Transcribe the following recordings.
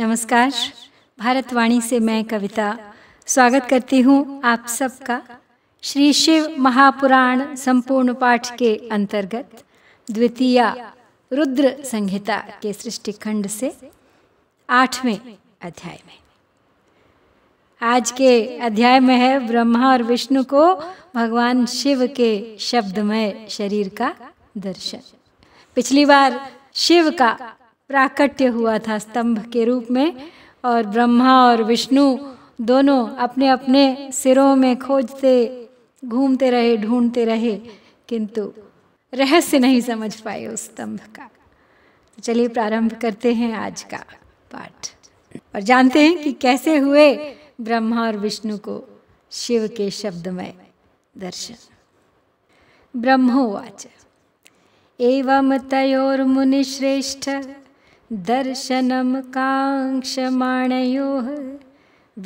नमस्कार भारतवाणी से मैं कविता स्वागत करती हूँ आप सबका श्री शिव महापुराण संपूर्ण पाठ के अंतर्गत द्वितीय रुद्र संहिता के सृष्टिखंड से आठवें अध्याय में आज के अध्याय में है ब्रह्मा और विष्णु को भगवान शिव के शब्दमय शरीर का दर्शन पिछली बार शिव का प्राकट्य हुआ था स्तंभ के रूप में और ब्रह्मा और विष्णु दोनों अपने अपने सिरों में खोजते घूमते रहे ढूंढते रहे किंतु रहस्य नहीं समझ पाए उस स्तंभ का तो चलिए प्रारंभ करते हैं आज का पाठ और जानते हैं कि कैसे हुए ब्रह्मा और विष्णु को शिव के शब्दमय दर्शन ब्रह्मोवाच एवं तयोर्मुनिश्रेष्ठ दर्शनमकाङ्क्षमाणयोः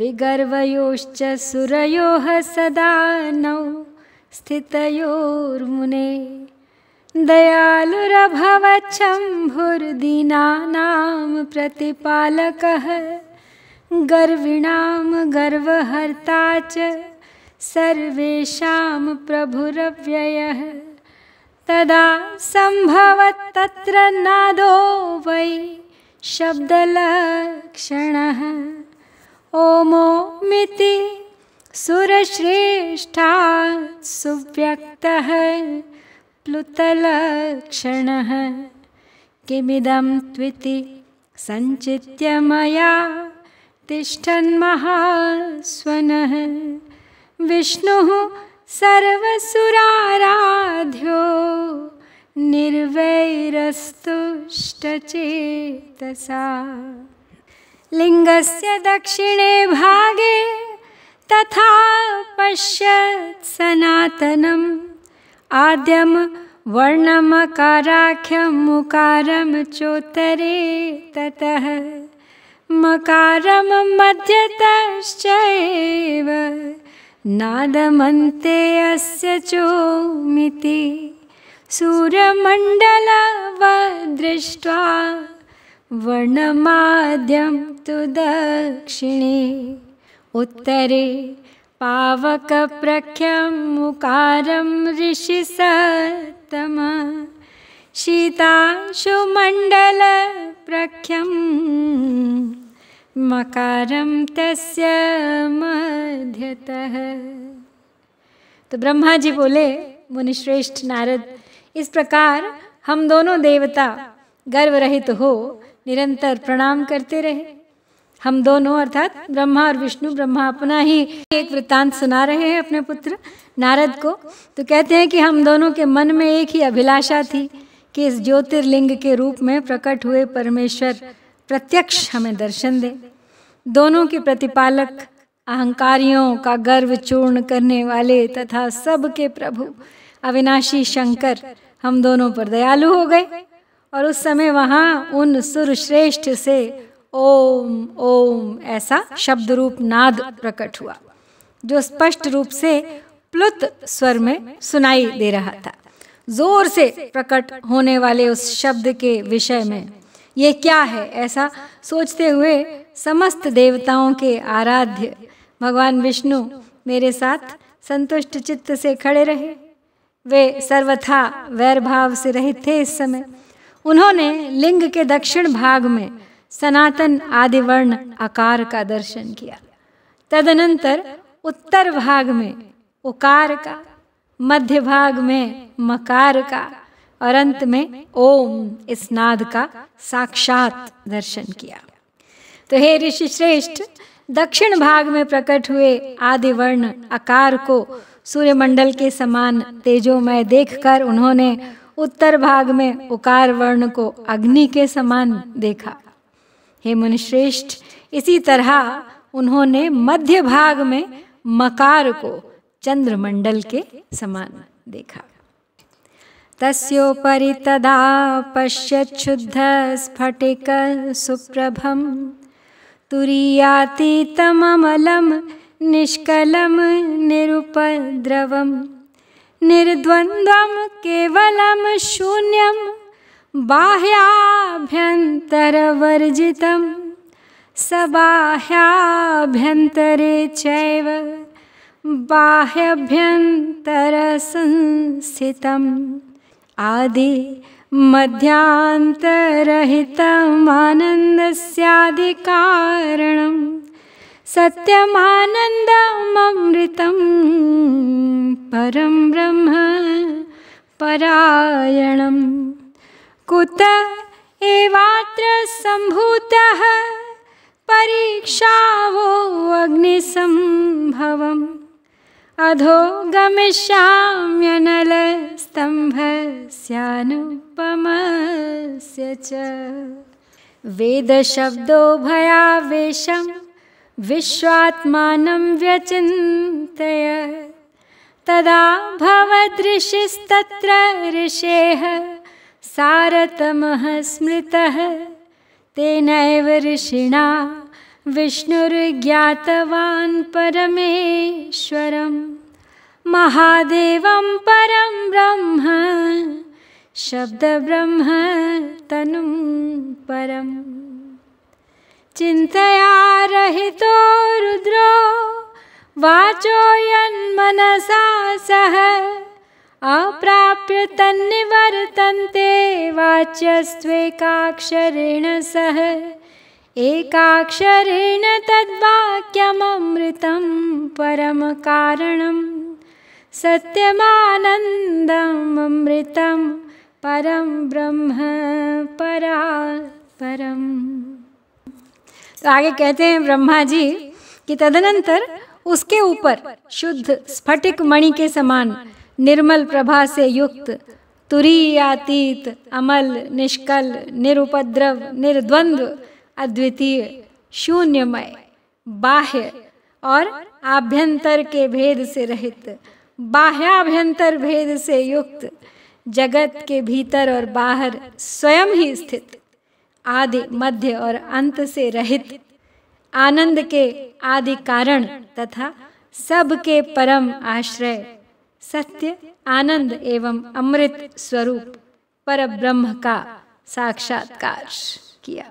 विगर्वयोश्च सुरयोः सदानौ स्थितयोर्मुने दयालुरभवत् शम्भुर्दीनानां प्रतिपालकः गर्विणां गर्वहर्ता च सर्वेषां प्रभुरव्ययः तदा सम्भवत्तत्र नादो वै शब्दलक्षणः ओमोमिति सुरश्रेष्ठात् सुव्यक्तः प्लुतलक्षणः किमिदं त्विति सञ्चित्य मया तिष्ठन्महास्वनः विष्णुः सर्वसुराराध्यो निर्वैरस्तुष्टचेतसा लिङ्गस्य दक्षिणे भागे तथा पश्यत् सनातनम् आद्यं वर्णमकाराख्यं मुकारं चोत्तरे ततः मकारं मध्यतश्चैव नादमन्ते अस्य चोमिति दृष्ट्वा वर्णमाद्यं तु दक्षिणे उत्तरे पावकप्रख्यं मुकारं ऋषिसतमः सीताशुमण्डलप्रख्यम् मकारम तस्य मध्यतः तो ब्रह्मा जी बोले मुनिश्रेष्ठ नारद इस प्रकार हम दोनों देवता गर्व रहित हो निरंतर प्रणाम करते रहे हम दोनों अर्थात ब्रह्मा और विष्णु ब्रह्मा अपना ही एक वृत्तांत सुना रहे हैं अपने पुत्र नारद को तो कहते हैं कि हम दोनों के मन में एक ही अभिलाषा थी कि इस ज्योतिर्लिंग के रूप में प्रकट हुए परमेश्वर प्रत्यक्ष हमें दर्शन दे दोनों के प्रतिपालक अहंकारियों का गर्व चूर्ण करने वाले तथा सबके प्रभु अविनाशी शंकर हम दोनों पर दयालु हो गए और उस समय वहाँ उन सुरश्रेष्ठ से ओम ओम ऐसा शब्द रूप नाद प्रकट हुआ जो स्पष्ट रूप से प्लुत स्वर में सुनाई दे रहा था जोर से प्रकट होने वाले उस शब्द के विषय में ये क्या है ऐसा सोचते हुए समस्त देवताओं के आराध्य भगवान विष्णु मेरे साथ संतुष्ट चित्त से खड़े रहे वे सर्वथा वैर भाव से रहित थे इस समय उन्होंने लिंग के दक्षिण भाग में सनातन आदि वर्ण आकार का दर्शन किया तदनंतर उत्तर भाग में उकार का मध्य भाग में मकार का और अंत में ओम इस नाद का साक्षात दर्शन किया तो हे ऋषि श्रेष्ठ दक्षिण भाग में प्रकट हुए आदि वर्ण आकार को सूर्यमंडल के समान तेजोमय देखकर उन्होंने उत्तर भाग में उकार वर्ण को अग्नि के समान देखा हे मुनिश्रेष्ठ इसी तरह उन्होंने मध्य भाग में मकार को चंद्रमंडल के समान देखा तस्ोपरी तदा पश्यच्छुद्धस्फटिकसुप्रभं तुरीयातीतममलं निष्कल निरुपद्रव निर्द्वन्द्वं कवल शून्यम बाह्याभ्यन्तरवर्जितं सबाह्याभ्यन्तरे चैव बाह्यभ्यन्तरसंस्थितम् आदि मध्यान्तरहितमानन्दस्यादिकारणं सत्यमानन्दममृतं परं ब्रह्म परायणं कुत एवात्र सम्भूतः परीक्षावो अग्निसम्भवम् अधो गमिष्याम्यनलस्तम्भस्यानुपमस्य च वेदशब्दो भयावेशं विश्वात्मानं व्यचिन्तय तदा भवदृषिस्तत्र ऋषेः सारतमः स्मृतः तेनैव ऋषिणा विष्णुर्ज्ञातवान् परमेश्वरम् महादेव परम ब्रह्म शब्दब्रह्म तनु परम चिन्तया रहितो रुद्रो वाचो यन्मनसा सह अप्राप्य तन्निवर्तन्ते वाच्यस्त्वेकाक्षरेण सह एकाक्षरेण तद्वाक्यममृतं परमकारणम् सत्यमानन्दम् अमृतं परं ब्रह्म परा परम तो आगे कहते हैं ब्रह्मा जी कि तदनंतर उसके ऊपर शुद्ध स्फटिक मणि के समान निर्मल प्रभा से युक्त तुरीयातीत अमल निष्कल निरुपद्रव निर्द्वंद अद्वितीय शून्यमय बाह्य और आभ्यंतर के भेद से रहित बाह्याभ्यंतर भेद से युक्त जगत के भीतर और बाहर स्वयं ही स्थित आदि मध्य और अंत से रहित आनंद के आदि कारण तथा सबके परम आश्रय सत्य आनंद एवं अमृत स्वरूप पर ब्रह्म का साक्षात्कार किया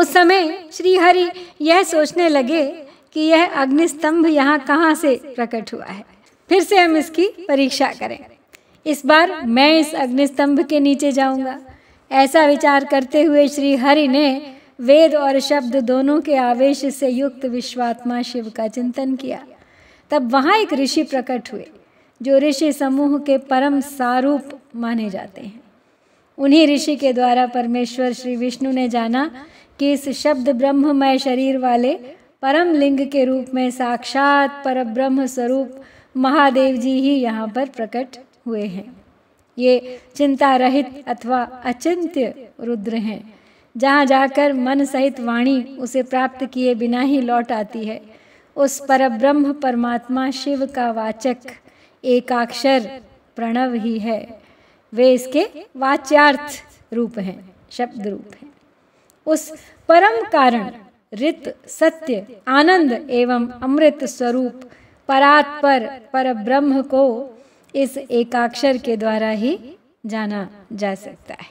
उस समय श्री हरि यह सोचने लगे कि यह अग्निस्तंभ यहाँ कहाँ से प्रकट हुआ है फिर से हम इसकी परीक्षा करें इस बार मैं इस अग्निस्तंभ के नीचे जाऊंगा ऐसा विचार करते हुए श्री हरि ने वेद और शब्द दोनों के आवेश से युक्त विश्वात्मा शिव का चिंतन किया तब वहाँ एक ऋषि प्रकट हुए जो ऋषि समूह के परम सारूप माने जाते हैं उन्हीं ऋषि के द्वारा परमेश्वर श्री विष्णु ने जाना कि इस शब्द ब्रह्ममय शरीर वाले परम लिंग के रूप में साक्षात पर ब्रह्म स्वरूप महादेव जी ही यहाँ पर प्रकट हुए हैं ये चिंता रहित अथवा अचिंत्य रुद्र हैं जहाँ जाकर मन सहित वाणी उसे प्राप्त किए बिना ही लौट आती है उस परब्रह्म परमात्मा शिव का वाचक एकाक्षर प्रणव ही है वे इसके वाच्यार्थ रूप हैं शब्द रूप हैं उस परम कारण रित सत्य आनंद एवं अमृत स्वरूप परात्पर पर ब्रह्म को इस एकाक्षर के द्वारा ही जाना जा सकता है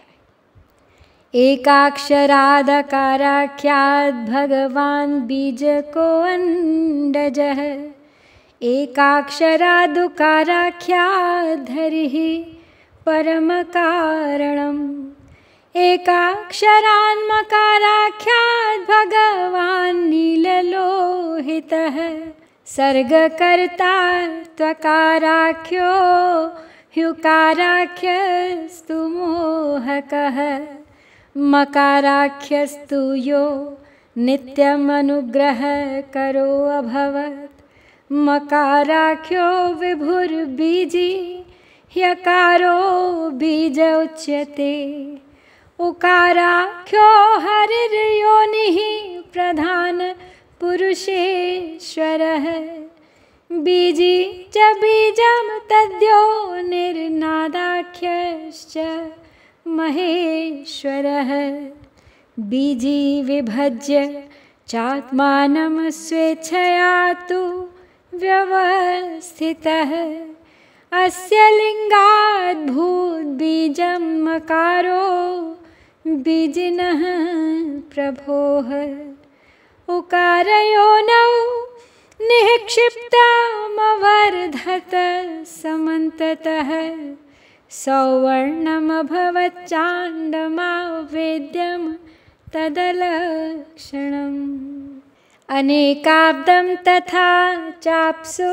एकाक्षरादकाराख्यात भगवान बीज को अंडज एकाक्षरादुकाराख्याधरि भगवान नील लोहित है सर्गकर्ता त्वकाराख्यो ह्युकाराख्यस्तु मोहकः मकाराख्यस्तु यो करो अभवत् मकाराख्यो विभुर्बीजी ह्यकारो बीज उच्यते उकाराख्यो हरिर्योनिः प्रधान पुरुषेश्वरः बीजी च बीजं तद्यो निर्नादाख्यश्च महेश्वरः बीजी विभज्य चात्मानं स्वेच्छया तो व्यवस्थितः अस्य लिङ्गाद्भूतबीजं मकारो बीजिनः प्रभोः उकारयोनौ निःक्षिप्तामवर्धत समन्ततः सौवर्णमभवच्चाण्डमावेद्यं तदलक्षणम् अनेकाब्दं तथा चाप्सु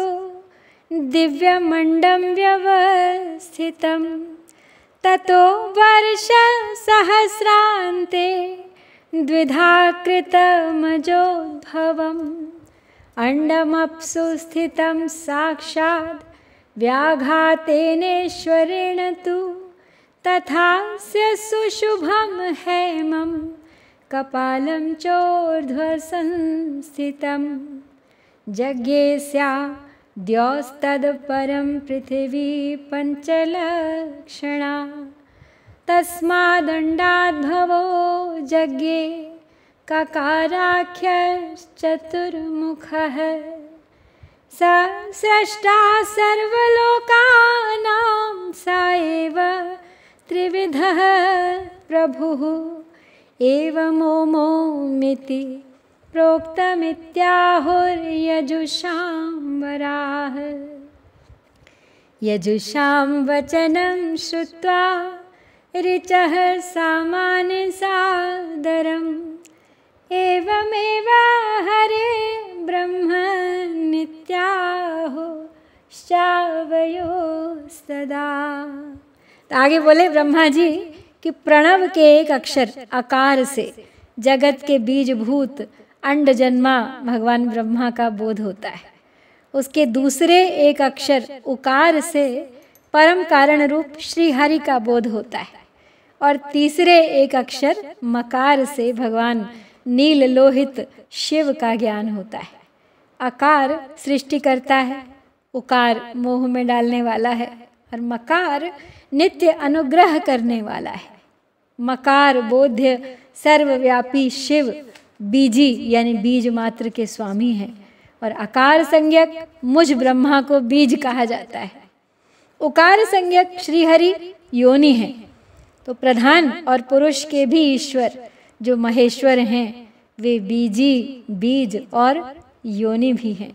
दिव्यमण्डं व्यवस्थितं ततो वर्षसहस्रान्ते द्विधा कृतमजोद्भवम् स्थितं साक्षाद् व्याघातेनेश्वरेण तु तथास्य सुशुभं हैमं कपालं चोर्ध्वसंस्थितं यज्ञे स्याद्यौस्तद्परं पृथिवी पञ्चलक्षणा तस्मादण्डाद्भवो जज्ञे ककाराख्यश्चतुर्मुखः स स्रष्टा सर्वलोकानां स एव त्रिविधः प्रभुः एवमोमोमिति प्रोक्तमित्याहुर्यजुषां वराः यजुषां वचनं श्रुत्वा सामान सादरम एवमेव हरे ब्रह्म नित्याहो सदा तो आगे बोले ब्रह्मा जी कि प्रणव के एक अक्षर आकार से जगत के बीजभूत अंड जन्मा भगवान ब्रह्मा का बोध होता है उसके दूसरे एक अक्षर उकार से परम कारण रूप श्रीहरि का बोध होता है और तीसरे एक अक्षर मकार से भगवान नील लोहित शिव का ज्ञान होता है आकार सृष्टि करता है उकार मोह में डालने वाला है और मकार नित्य अनुग्रह करने वाला है मकार बोध्य सर्वव्यापी शिव बीजी यानी बीज मात्र के स्वामी हैं और अकार संज्ञक मुझ ब्रह्मा को बीज कहा जाता है उकार संज्ञक श्रीहरि योनि है तो प्रधान और पुरुष के भी ईश्वर जो महेश्वर हैं वे बीजी बीज और योनि भी हैं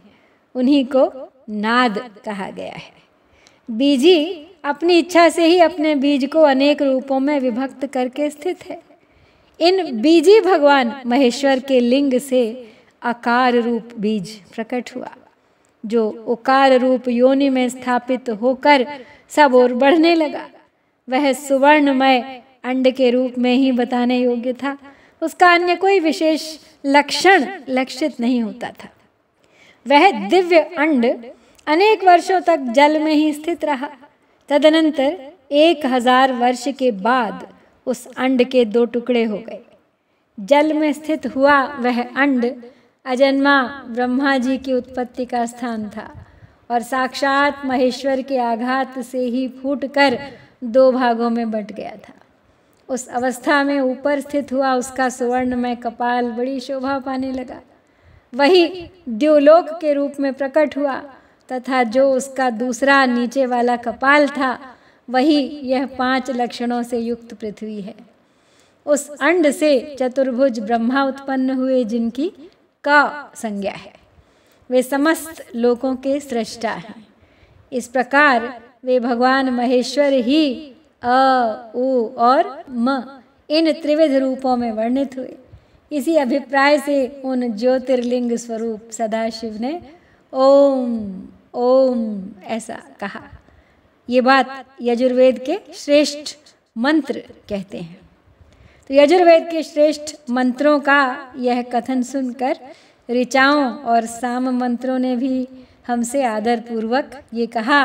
उन्हीं को नाद कहा गया है बीजी अपनी इच्छा से ही अपने बीज को अनेक रूपों में विभक्त करके स्थित है इन बीजी भगवान महेश्वर के लिंग से अकार रूप बीज प्रकट हुआ जो उकार रूप योनि में स्थापित होकर सब और बढ़ने लगा वह सुवर्णमय अंड के रूप में ही बताने योग्य था उसका अन्य कोई विशेष लक्षण लक्षित नहीं होता था वह दिव्य अंड अनेक वर्षों तक जल में ही स्थित रहा तदनंतर एक हजार वर्ष के बाद उस अंड के दो टुकड़े हो गए जल में स्थित हुआ वह अंड अजन्मा ब्रह्मा जी की उत्पत्ति का स्थान था और साक्षात महेश्वर के आघात से ही फूट कर दो भागों में बट गया था उस अवस्था में ऊपर स्थित हुआ उसका सुवर्णमय कपाल बड़ी शोभा पाने लगा वही द्योलोक के रूप में प्रकट हुआ तथा जो उसका दूसरा नीचे वाला कपाल था वही यह पांच लक्षणों से युक्त पृथ्वी है उस अंड से चतुर्भुज ब्रह्मा उत्पन्न हुए जिनकी का संज्ञा है वे समस्त लोकों के सृष्टा हैं इस प्रकार वे भगवान महेश्वर ही अ उ और म इन त्रिविध रूपों में वर्णित हुए इसी अभिप्राय से उन ज्योतिर्लिंग स्वरूप सदाशिव ने ओम ओम ऐसा कहा ये बात यजुर्वेद के श्रेष्ठ मंत्र कहते हैं यजुर्वेद के श्रेष्ठ मंत्रों का यह कथन सुनकर ऋचाओं और साम मंत्रों ने भी हमसे आदर पूर्वक ये कहा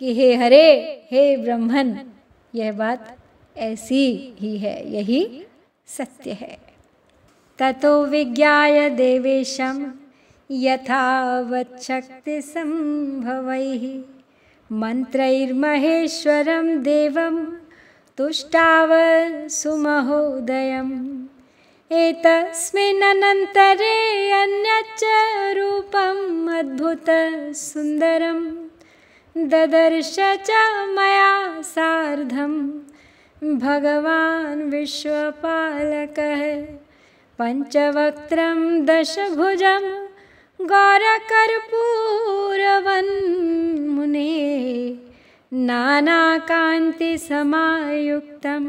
कि हे हरे हे ब्रह्मन यह बात ऐसी ही है यही सत्य है ततो विज्ञाय देवेशम संभव मन्त्रैर्महेश्वरं देवम तुष्टावल् सुमहोदयम् एतस्मिन्नन्तरे अन्यच्च रूपम् अद्भुतसुन्दरं ददर्श च मया सार्धं भगवान् विश्वपालकः पञ्चवक्त्रं दशभुजं गौरकर्पूरवन्मुने नानाकान्तिसमायुक्तं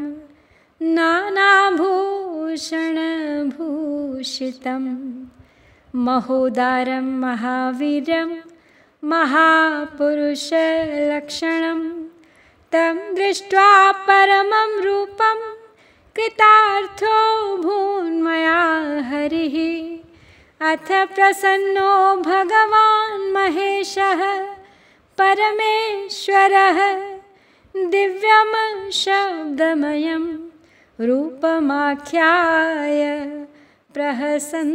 नानाभूषणभूषितं महोदारं महावीर्यं महापुरुषलक्षणं तं दृष्ट्वा परमं रूपं कृतार्थो भून्मया हरिः अथ प्रसन्नो भगवान् महेशः परमेश्वरः दिव्यं शब्दमयं रूपमाख्याय प्रहसन्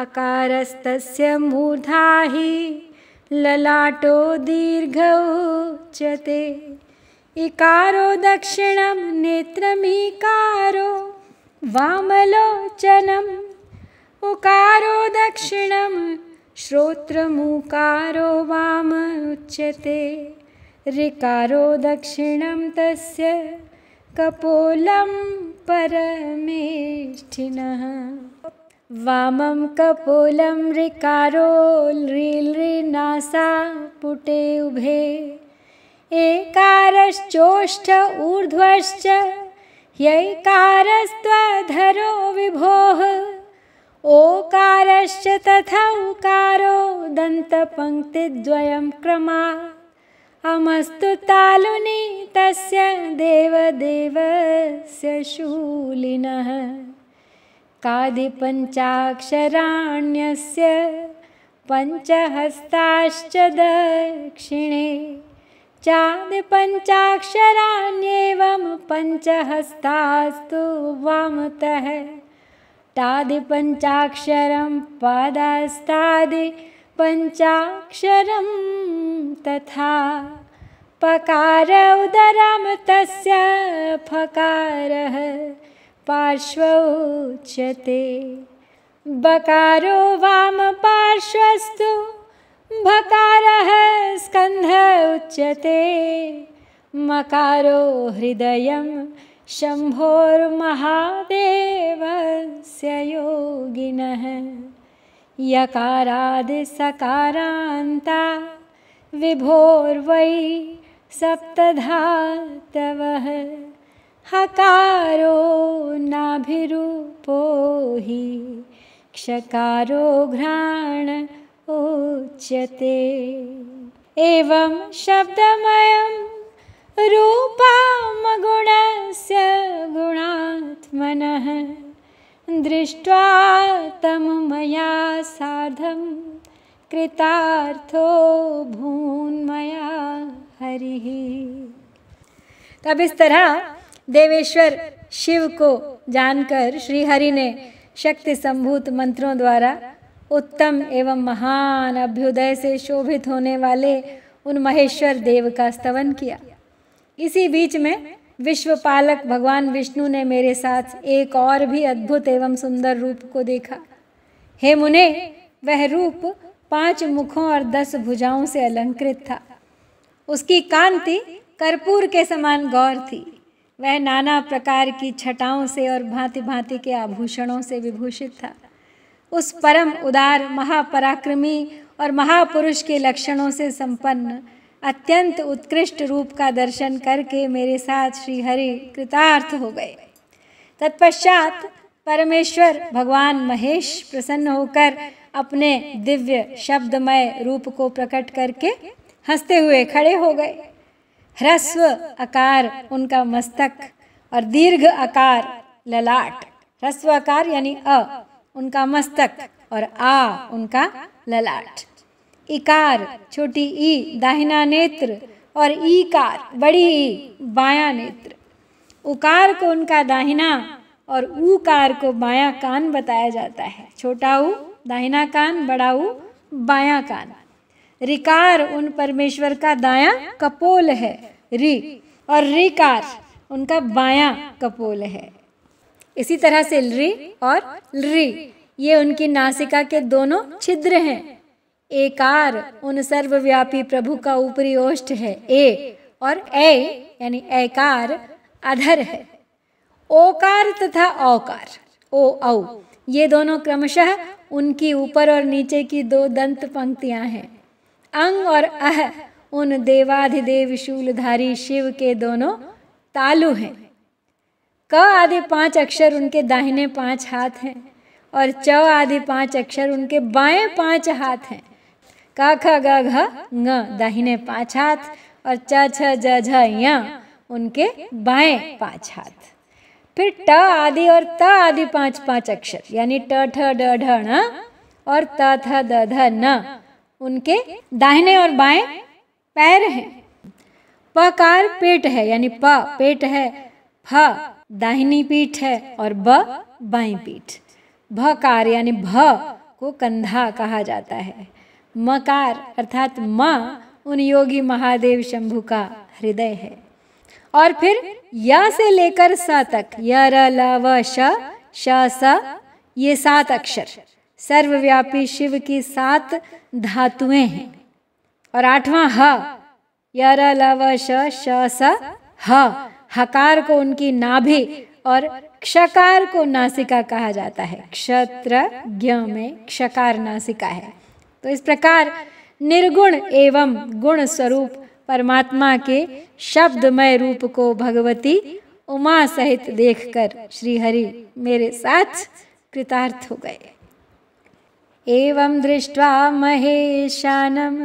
अकारस्तस्य मूर्धा हि ललाटो दीर्घोच्यते इकारो दक्षिणं नेत्रमीकारो वामलोचनम् उकारो दक्षिणम् श्रोत्रमूकारो वाम उच्यते ऋकारो दक्षिणं तस्य कपोलं परमेष्ठिनः वामं कपोलं ऋकारो लृलृनासा पुटे उभे एकारश्चोष्ठ ऊर्ध्वश्च ह्यैकारस्त्वधरो विभोः ओकारश्च उकारो दन्तपङ्क्तिद्वयं क्रमा अमस्तु तालुनी तस्य देवदेवस्य शूलिनः कादिपञ्चाक्षराण्यस्य पञ्चहस्ताश्च दक्षिणे चादिपञ्चाक्षराण्येवं पञ्चहस्तास्तु वामतः पञ्चाक्षरं पञ्चाक्षरं तथा पकार उदरं तस्य फकारः पार्श्व उच्यते बकारो वामपार्श्वस्तु भकारः स्कन्ध उच्यते मकारो हृदयं शम्भोर्महादेवस्य योगिनः यकारादिसकारान्ता विभोर्वै सप्तधातवः हकारो नाभिरूपो हि क्षकारो घ्राण उच्यते एवं शब्दमयम् रूपामगुणस्य गुणात्मन दृष्ट्वा तं मया सार्धं कृतार्थो भून्मया हरिः हरि तब इस तरह देवेश्वर शिव को जानकर श्री हरि ने शक्ति संभूत मंत्रों द्वारा उत्तम एवं महान अभ्युदय से शोभित होने वाले उन महेश्वर देव का स्तवन किया इसी बीच में विश्वपालक भगवान विष्णु ने मेरे साथ एक और भी अद्भुत एवं सुंदर रूप को देखा हे मुने वह रूप पांच मुखों और दस भुजाओं से अलंकृत था उसकी कांति कर्पूर के समान गौर थी वह नाना प्रकार की छटाओं से और भांति भांति के आभूषणों से विभूषित था उस परम उदार महापराक्रमी और महापुरुष के लक्षणों से संपन्न अत्यंत उत्कृष्ट रूप का दर्शन करके मेरे साथ श्री हरि कृतार्थ हो गए तत्पश्चात परमेश्वर भगवान महेश प्रसन्न होकर अपने दिव्य शब्दमय रूप को प्रकट करके हंसते हुए खड़े हो गए ह्रस्व आकार उनका मस्तक और दीर्घ आकार ललाट ह्रस्व आकार यानी अ उनका मस्तक और आ उनका ललाट इकार छोटी ई दाहिना नेत्र और ईकार बड़ी ई बाया नेत्र उकार को उनका दाहिना और ऊकार को बाया कान बताया जाता है छोटा ऊ दाहिना कान बड़ा ऊ बाया कान रिकार उन परमेश्वर का दाया कपोल है री और रिकार उनका बाया कपोल है इसी तरह से लि और लि ये उनकी नासिका के दोनों छिद्र हैं एकार उन सर्वव्यापी प्रभु का ऊपरी ओष्ठ है ए और ए यानी एकार अधर है ओकार तथा औकार ओ औ ये दोनों क्रमशः उनकी ऊपर और नीचे की दो दंत पंक्तियां हैं अंग और अह उन देवाधिदेव शूलधारी शिव के दोनों तालु हैं क आदि पांच अक्षर उनके दाहिने पांच हाथ हैं और च आदि पांच अक्षर उनके बाएं पांच हाथ हैं का ख ग घ ङ दाहिने पाँच हाथ और च छ ज झ य उनके बाएं पाँच हाथ फिर ट आदि और त आदि पांच पांच अक्षर यानी ट ठ ड ढ ण और त थ द ध न उनके दाहिने और बाएं पैर हैं पकार पेट है यानी प पेट है फ दाहिनी पीठ है और ब बाई पीठ भकार यानी भ को कंधा कहा जाता है मकार अर्थात म उन योगी महादेव शंभु का हृदय है और फिर य से लेकर स तक य व श ये सात अक्षर सर्वव्यापी शिव की सात धातुएं हैं और आठवां ह श स ह हकार को उनकी नाभि और क्षकार को नासिका कहा जाता है क्षत्र में क्षकार नासिका है तो इस प्रकार निर्गुण एवं गुण स्वरूप परमात्मा के शब्दमय रूप को भगवती उमा सहित देखकर श्री हरि मेरे साथ कृतार्थ हो गए एवं दृष्ट्वा महेशानम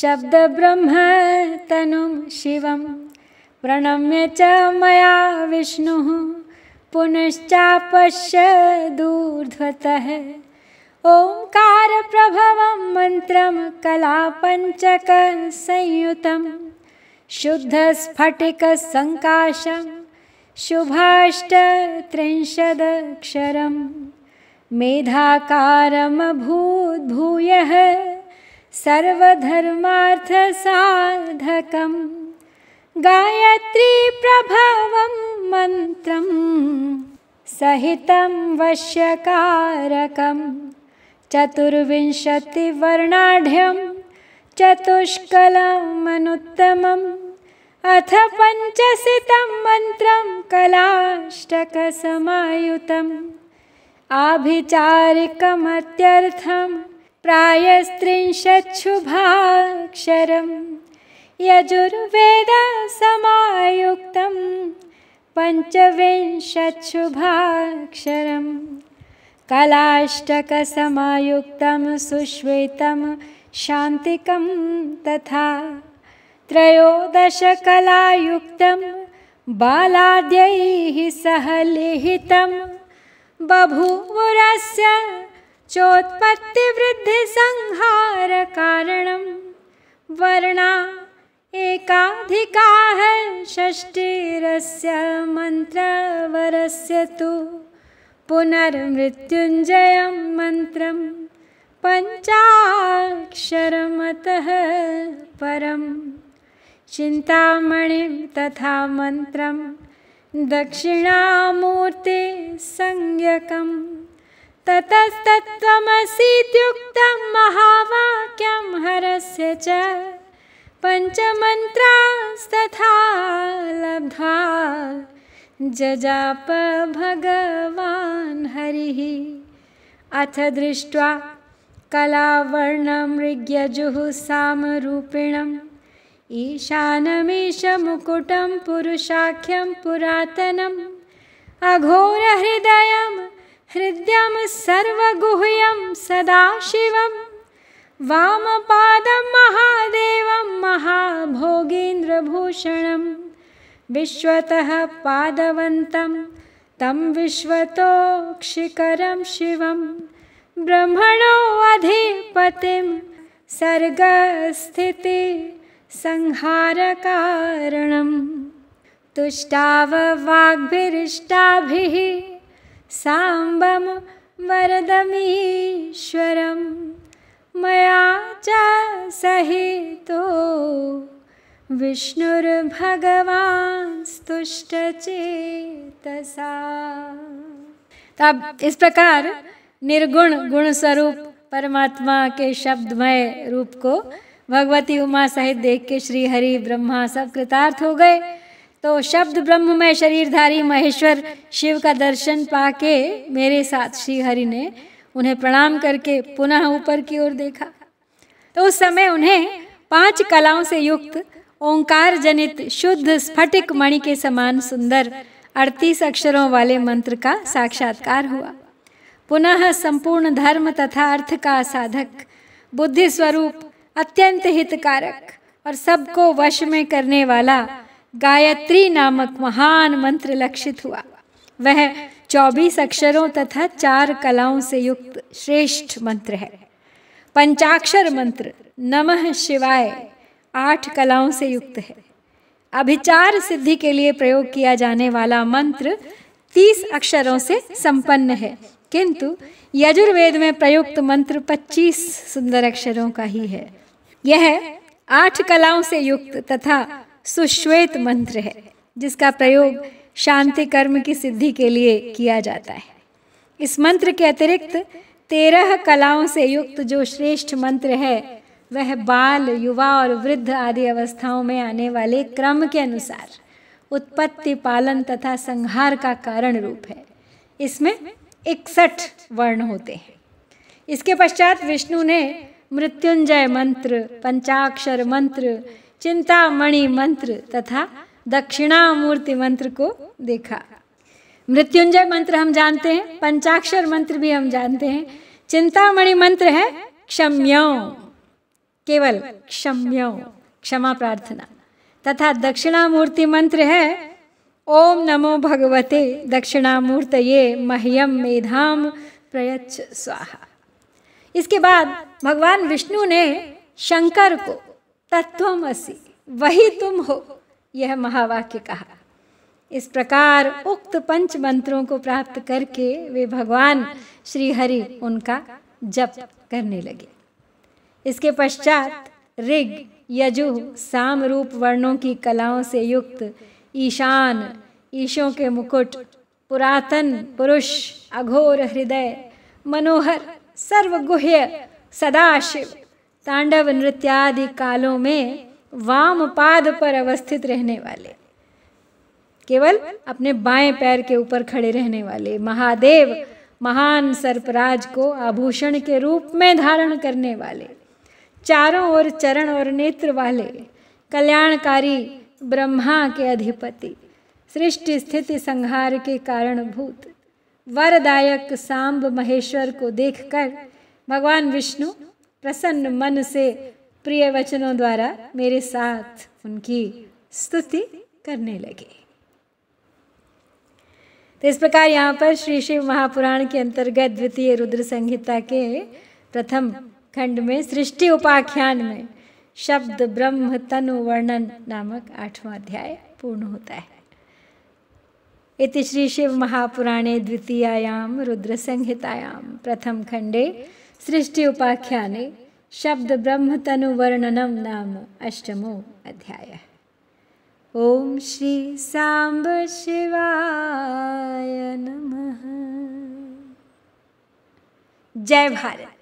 शब्द ब्रह्म तनु शिवम प्रणम्य च मया विष्णु पुनश्चापश्य दूर्ध्वतः ओङ्कारप्रभवं मन्त्रं कलापञ्चकसंयुतं शुद्धस्फटिकसङ्काशं शुभाष्टत्रिंशदक्षरं सर्वधर्मार्थसाधकम् सर्वधर्मार्थसाधकं गायत्रीप्रभवं मन्त्रं सहितं वश्यकारकम् चतुर्विंशतिवर्णाढ्यं चतुष्कलमनुत्तमम् अथ पञ्चसितं मन्त्रं कलाष्टकसमायुतम् आभिचारिकमत्यर्थं प्रायस्त्रिंशच्छुभाक्षरं यजुर्वेदसमायुक्तं पञ्चविंशच्छुभाक्षरम् कलाष्टकसमायुक्तं सुश्वेतं शान्तिकं तथा त्रयोदशकलायुक्तं बालाद्यैः सह लिहितं बभूवुरस्य चोत्पत्तिवृद्धिसंहारकारणं वर्णा एकाधिकाः षष्टिरस्य मन्त्रवरस्य तु पुनर्मृत्युञ्जयं मन्त्रं पञ्चाक्षरमतः परं चिन्तामणि तथा मन्त्रं संज्ञकं ततस्तत्त्वमसीत्युक्तं महावाक्यं हरस्य च पञ्चमन्त्रास्तथा लब्ध्वा जजाप भगवान् हरिः अथ दृष्ट्वा कलावर्णमृग्यजुः सामरूपिणम् ईशानमीशमुकुटं पुरुषाख्यं पुरातनम् अघोरहृदयं हृद्यं सर्वगुह्यं सदाशिवं महादेव महादेवं महाभोगेन्द्रभूषणम् विश्वतः पादवन्तं तं विश्वतोक्षिकरं शिवं ब्रह्मणोऽधिपतिं सर्गस्थिति संहारकारणं तुष्टाववाग्भिरिष्टाभिः साम्बं वरदमीश्वरं मया च सहितो विष्णुर्भगवांस्तुष्टचेतसा तो तब इस प्रकार निर्गुण गुण स्वरूप परमात्मा के शब्दमय रूप को भगवती उमा सहित देख के श्री हरि ब्रह्मा सब कृतार्थ हो गए तो शब्द ब्रह्म में शरीरधारी महेश्वर शिव का दर्शन पाके मेरे साथ श्री हरि ने उन्हें प्रणाम करके पुनः ऊपर की ओर देखा तो उस समय उन्हें पांच कलाओं से युक्त ओंकार जनित शुद्ध स्फटिक मणि के समान सुंदर अड़तीस अक्षरों वाले मंत्र का साक्षात्कार हुआ पुनः संपूर्ण धर्म तथा अर्थ का साधक बुद्धि स्वरूप अत्यंत हितकारक और सबको वश में करने वाला गायत्री नामक महान मंत्र लक्षित हुआ वह चौबीस अक्षरों तथा चार कलाओं से युक्त श्रेष्ठ मंत्र है पंचाक्षर मंत्र नमः शिवाय आठ कलाओं से युक्त है अभिचार सिद्धि के लिए प्रयोग किया जाने वाला मंत्र तीस अक्षरों से संपन्न है किंतु यजुर्वेद में प्रयुक्त मंत्र पच्चीस सुंदर अक्षरों का ही है यह आठ कलाओं से युक्त तथा सुश्वेत मंत्र है जिसका प्रयोग शांति कर्म की सिद्धि के लिए किया जाता है इस मंत्र के अतिरिक्त तेरह कलाओं से युक्त जो श्रेष्ठ मंत्र है वह बाल युवा और वृद्ध आदि अवस्थाओं में आने वाले क्रम के अनुसार उत्पत्ति पालन तथा संहार का कारण रूप है इसमें इकसठ वर्ण होते हैं इसके पश्चात विष्णु ने मृत्युंजय मंत्र पंचाक्षर मंत्र चिंतामणि मंत्र तथा दक्षिणामूर्ति मंत्र को देखा मृत्युंजय मंत्र हम जानते हैं पंचाक्षर मंत्र भी हम जानते हैं चिंतामणि मंत्र है क्षम्यों केवल क्षम्य क्षमा प्रार्थना तथा दक्षिणामूर्ति मंत्र है ओम नमो भगवते दक्षिणामूर्त ये मह्यम मेधाम प्रयच्छ स्वाहा इसके बाद भगवान विष्णु ने शंकर को तत्वमसि वही तुम हो यह महावाक्य कहा इस प्रकार उक्त पंच मंत्रों को प्राप्त करके वे भगवान श्री हरि उनका जप करने लगे इसके पश्चात ऋग यजु साम रूप वर्णों की कलाओं से युक्त ईशान ईशों के मुकुट पुरातन पुरुष अघोर हृदय मनोहर सर्वगुह्य सदाशिव तांडव नृत्यादि कालों में वाम पाद पर अवस्थित रहने वाले केवल अपने बाएं पैर के ऊपर खड़े रहने वाले महादेव महान सर्पराज को आभूषण के रूप में धारण करने वाले चारों ओर चरण और नेत्र वाले कल्याणकारी ब्रह्मा के अधिपति सृष्टि स्थिति संहार के कारणभूत वरदायक सांब महेश्वर को देखकर भगवान विष्णु प्रसन्न मन से प्रिय वचनों द्वारा मेरे साथ उनकी स्तुति करने लगे तो इस प्रकार यहाँ पर श्री शिव महापुराण के अंतर्गत द्वितीय रुद्र संहिता के प्रथम खंड में सृष्टि उपाख्यान में शब्द ब्रह्म तनु वर्णन नामक आठवां अध्याय पूर्ण होता है इति श्री शिव महापुराणे द्वितीयायाम रुद्र संहितायाम प्रथम खंडे सृष्टि उपाख्याने शब्द ब्रह्म तनु वर्णनम नाम अष्टमो अध्याय ओम श्री सांब शिवाय नमः जय भारत